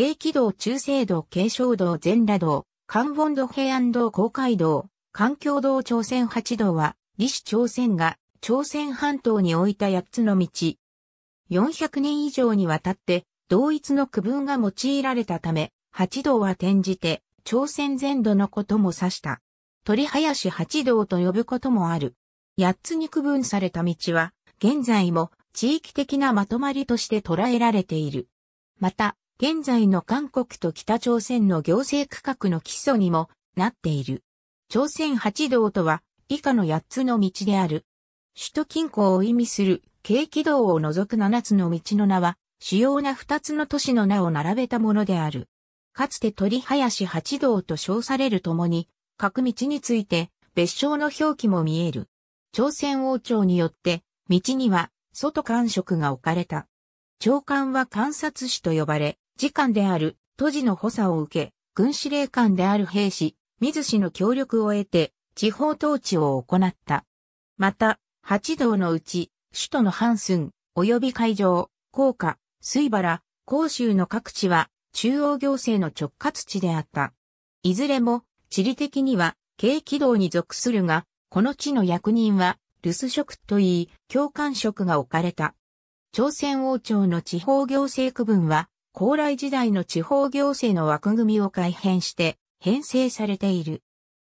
軽気道中正道軽小道全羅道、関門道平安道公海道、環境道朝鮮八道は、李氏朝鮮が朝鮮半島に置いた八つの道。400年以上にわたって同一の区分が用いられたため、八道は転じて朝鮮全土のことも指した。鳥林八道と呼ぶこともある。八つに区分された道は、現在も地域的なまとまりとして捉えられている。また、現在の韓国と北朝鮮の行政区画の基礎にもなっている。朝鮮八道とは以下の八つの道である。首都近郊を意味する軽軌道を除く七つの道の名は主要な二つの都市の名を並べたものである。かつて鳥林八道と称されるともに、各道について別称の表記も見える。朝鮮王朝によって道には外官職が置かれた。長官は観察士と呼ばれ、次官である、都事の補佐を受け、軍司令官である兵士、水氏の協力を得て、地方統治を行った。また、八道のうち、首都のハンスン、及び海上、高架、水原、甲州の各地は、中央行政の直轄地であった。いずれも、地理的には、軽軌道に属するが、この地の役人は、留守職といい、共官職が置かれた。朝鮮王朝の地方行政区分は、高麗時代の地方行政の枠組みを改変して編成されている。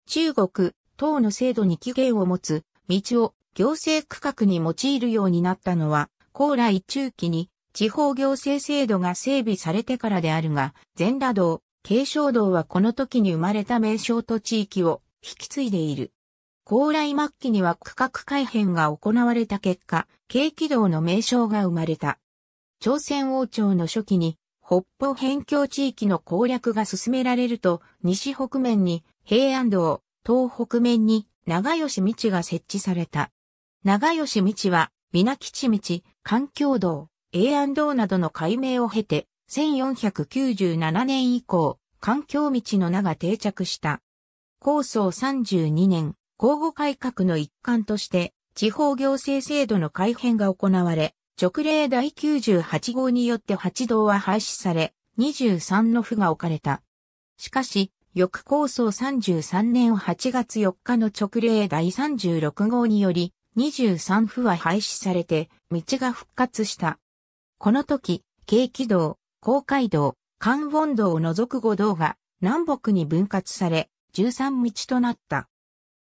中国、等の制度に起源を持つ道を行政区画に用いるようになったのは、高麗中期に地方行政制度が整備されてからであるが、全羅道、継承道はこの時に生まれた名称と地域を引き継いでいる。高麗末期には区画改変が行われた結果、景気道の名称が生まれた。朝鮮王朝の初期に北方辺境地域の攻略が進められると、西北面に平安道、東北面に長吉道が設置された。長吉道は、皆吉道、環境道、永安道などの改名を経て、1497年以降、環境道の名が定着した。構想32年、交互改革の一環として、地方行政制度の改変が行われ、直令第98号によって8道は廃止され、23の府が置かれた。しかし、翌構想33年8月4日の直令第36号により、23府は廃止されて、道が復活した。この時、京畿道、公海道、関温道を除く5道が南北に分割され、13道となった。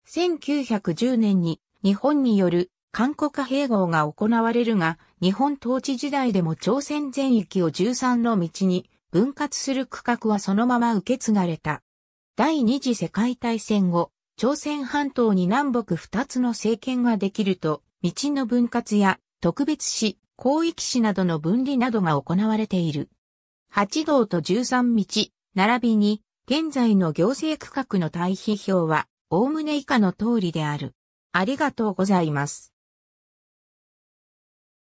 1910年に日本による韓国併合が行われるが、日本統治時代でも朝鮮全域を13の道に分割する区画はそのまま受け継がれた。第二次世界大戦後、朝鮮半島に南北2つの政権ができると、道の分割や特別市、広域市などの分離などが行われている。8道と13道、並びに、現在の行政区画の対比表は、おおむね以下の通りである。ありがとうございます。